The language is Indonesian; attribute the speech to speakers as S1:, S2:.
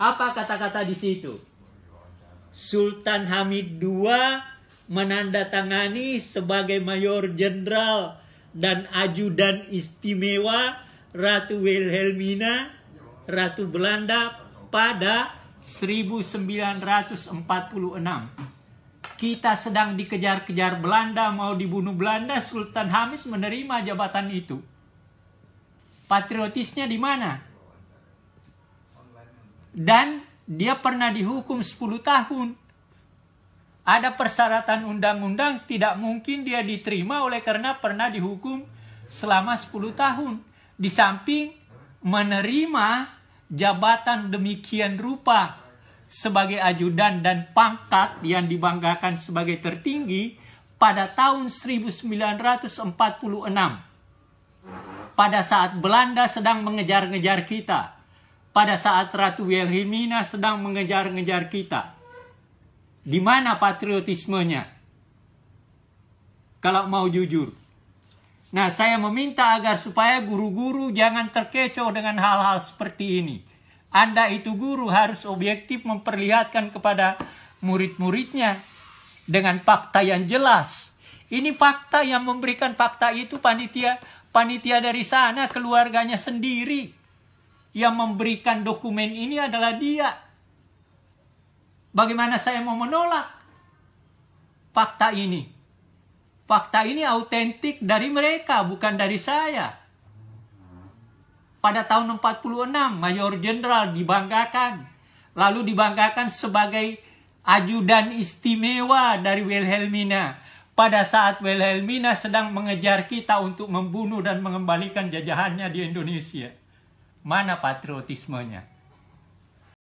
S1: Apa kata-kata di situ? Sultan Hamid II menandatangani sebagai mayor jenderal dan ajudan istimewa Ratu Wilhelmina, Ratu Belanda pada 1946. Kita sedang dikejar-kejar Belanda, mau dibunuh Belanda, Sultan Hamid menerima jabatan itu. Patriotisnya di mana? Dan dia pernah dihukum 10 tahun. Ada persyaratan undang-undang tidak mungkin dia diterima oleh karena pernah dihukum selama 10 tahun. Di samping menerima jabatan demikian rupa sebagai ajudan dan pangkat yang dibanggakan sebagai tertinggi pada tahun 1946. Pada saat Belanda sedang mengejar-ngejar kita pada saat Ratu Wilhelmina sedang mengejar-ngejar kita. Di mana patriotismenya? Kalau mau jujur. Nah, saya meminta agar supaya guru-guru jangan terkecoh dengan hal-hal seperti ini. Anda itu guru harus objektif memperlihatkan kepada murid-muridnya dengan fakta yang jelas. Ini fakta yang memberikan fakta itu panitia panitia dari sana keluarganya sendiri yang memberikan dokumen ini adalah dia. Bagaimana saya mau menolak fakta ini? Fakta ini autentik dari mereka, bukan dari saya. Pada tahun 46, Mayor Jenderal dibanggakan. Lalu dibanggakan sebagai ajudan istimewa dari Wilhelmina. Pada saat Wilhelmina sedang mengejar kita untuk membunuh dan mengembalikan jajahannya di Indonesia. Mana patriotismenya?